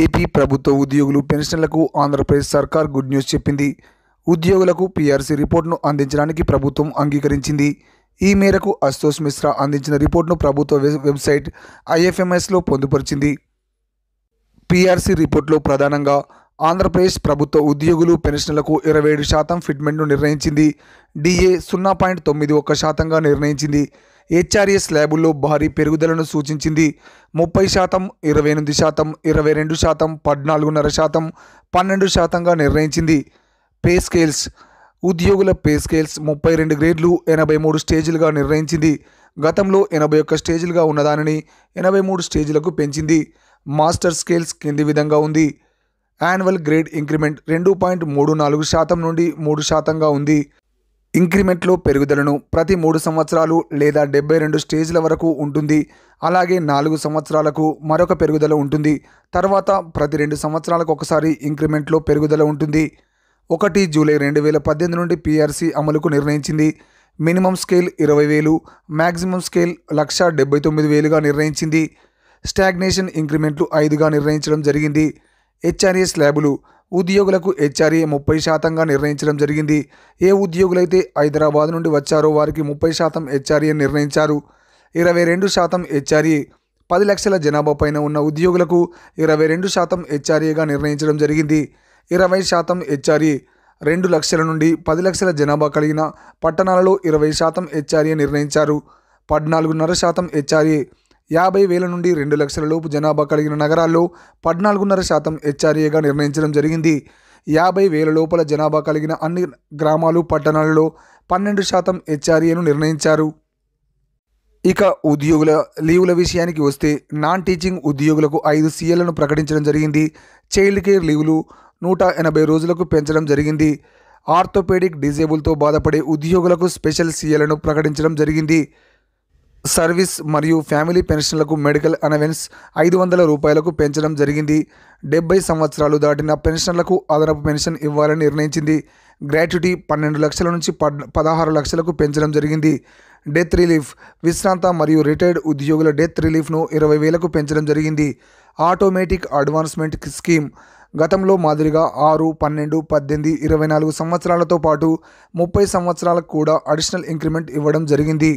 AP ప్రభుత్వ ఉద్యోగులు పెన్షన్లకు ఆంధ్రప్రదేశ్ సర్కార్ గుడ్ న్యూస్ చెప్పింది ఉద్యోగులకు పీఆర్సీ రిపోర్టును అందించడానికి ప్రభుత్వం అంగీకరించింది ఈ మేరకు అశోష్ మిశ్రా అందించిన రిపోర్టును ప్రభుత్వ వెబ్సైట్ ఐఎఫ్ఎంఎస్లో పొందుపరిచింది పీఆర్సీ రిపోర్టులో ప్రధానంగా ఆంధ్రప్రదేశ్ ప్రభుత్వ ఉద్యోగులు పెన్షన్లకు ఇరవై ఏడు శాతం ఫిట్మెంట్ను నిర్ణయించింది డిఏ సున్నా పాయింట్ తొమ్మిది ఒక్క శాతంగా నిర్ణయించింది హెచ్ఆర్ఎస్ ల్యాబుల్లో భారీ పెరుగుదలను సూచించింది ముప్పై శాతం ఇరవై ఎనిమిది శాతం ఇరవై రెండు శాతం పద్నాలుగున్నర శాతం పన్నెండు శాతంగా నిర్ణయించింది పే స్కేల్స్ ఉద్యోగుల పే స్కేల్స్ ముప్పై రెండు గ్రేడ్లు ఎనభై మూడు స్టేజీలుగా నిర్ణయించింది గతంలో ఎనభై ఒక్క స్టేజీలుగా ఉన్నదానిని ఎనభై మూడు స్టేజీలకు పెంచింది మాస్టర్ స్కేల్స్ కింది విధంగా ఉంది యాన్యువల్ గ్రేడ్ ఇంక్రిమెంట్ రెండు పాయింట్ మూడు నాలుగు శాతం నుండి మూడు శాతంగా ఉంది ఇంక్రిమెంట్లో పెరుగుదలను ప్రతి మూడు సంవత్సరాలు లేదా డెబ్బై రెండు స్టేజ్ల వరకు ఉంటుంది అలాగే నాలుగు సంవత్సరాలకు మరొక పెరుగుదల ఉంటుంది తర్వాత ప్రతి రెండు సంవత్సరాలకు ఒకసారి ఇంక్రిమెంట్లో పెరుగుదల ఉంటుంది ఒకటి జూలై రెండు వేల పద్దెనిమిది నుండి పీఆర్సీ అమలుకు నిర్ణయించింది మినిమం స్కేల్ ఇరవై వేలు మ్యాక్సిమం స్కేల్ లక్ష డెబ్బై తొమ్మిది వేలుగా నిర్ణయించింది స్టాగ్నేషన్ ఇంక్రిమెంట్లు ఐదుగా నిర్ణయించడం జరిగింది హెచ్ఆర్ఏ స్లాబులు ఉద్యోగులకు హెచ్ఆర్ఏ ముప్పై శాతంగా నిర్ణయించడం జరిగింది ఏ ఉద్యోగులైతే హైదరాబాద్ నుండి వచ్చారో వారికి ముప్పై శాతం హెచ్ఆర్ఏ నిర్ణయించారు ఇరవై రెండు శాతం హెచ్ఆర్ఏ పది లక్షల జనాభా పైన ఉన్న ఉద్యోగులకు ఇరవై రెండు శాతం హెచ్ఆర్ఏగా నిర్ణయించడం జరిగింది ఇరవై శాతం హెచ్ఆర్ఏ రెండు లక్షల నుండి పది లక్షల జనాభా కలిగిన పట్టణాలలో ఇరవై శాతం హెచ్ఆర్ఏ నిర్ణయించారు పద్నాలుగున్నర శాతం హెచ్ఆర్ఏ యాభై వేల నుండి రెండు లక్షల లోపు జనాభా కలిగిన నగరాల్లో పద్నాలుగున్నర శాతం హెచ్ఆర్ఏగా నిర్ణయించడం జరిగింది యాభై వేల లోపల జనాభా కలిగిన అన్ని గ్రామాలు పట్టణాలలో పన్నెండు శాతం హెచ్ఆర్ఏను నిర్ణయించారు ఇక ఉద్యోగుల లీవుల విషయానికి వస్తే నాన్ టీచింగ్ ఉద్యోగులకు ఐదు సీఎలను ప్రకటించడం జరిగింది చైల్డ్ కేర్ లీవులు నూట ఎనభై రోజులకు పెంచడం జరిగింది ఆర్థోపెడిక్ డిజేబుల్తో బాధపడే ఉద్యోగులకు స్పెషల్ సీఎలను ప్రకటించడం జరిగింది సర్వీస్ మరియు ఫ్యామిలీ పెన్షన్లకు మెడికల్ అనవెన్స్ ఐదు వందల రూపాయలకు పెంచడం జరిగింది డెబ్బై సంవత్సరాలు దాటిన పెన్షన్లకు అదనపు పెన్షన్ ఇవ్వాలని నిర్ణయించింది గ్రాట్యుటీ పన్నెండు లక్షల నుంచి పదహారు లక్షలకు పెంచడం జరిగింది డెత్ రిలీఫ్ విశ్రాంత మరియు రిటైర్డ్ ఉద్యోగుల డెత్ రిలీఫ్ను ఇరవై వేలకు పెంచడం జరిగింది ఆటోమేటిక్ అడ్వాన్స్మెంట్ స్కీమ్ గతంలో మాదిరిగా ఆరు పన్నెండు పద్దెనిమిది ఇరవై నాలుగు సంవత్సరాలతో పాటు ముప్పై సంవత్సరాలకు కూడా అడిషనల్ ఇంక్రిమెంట్ ఇవ్వడం జరిగింది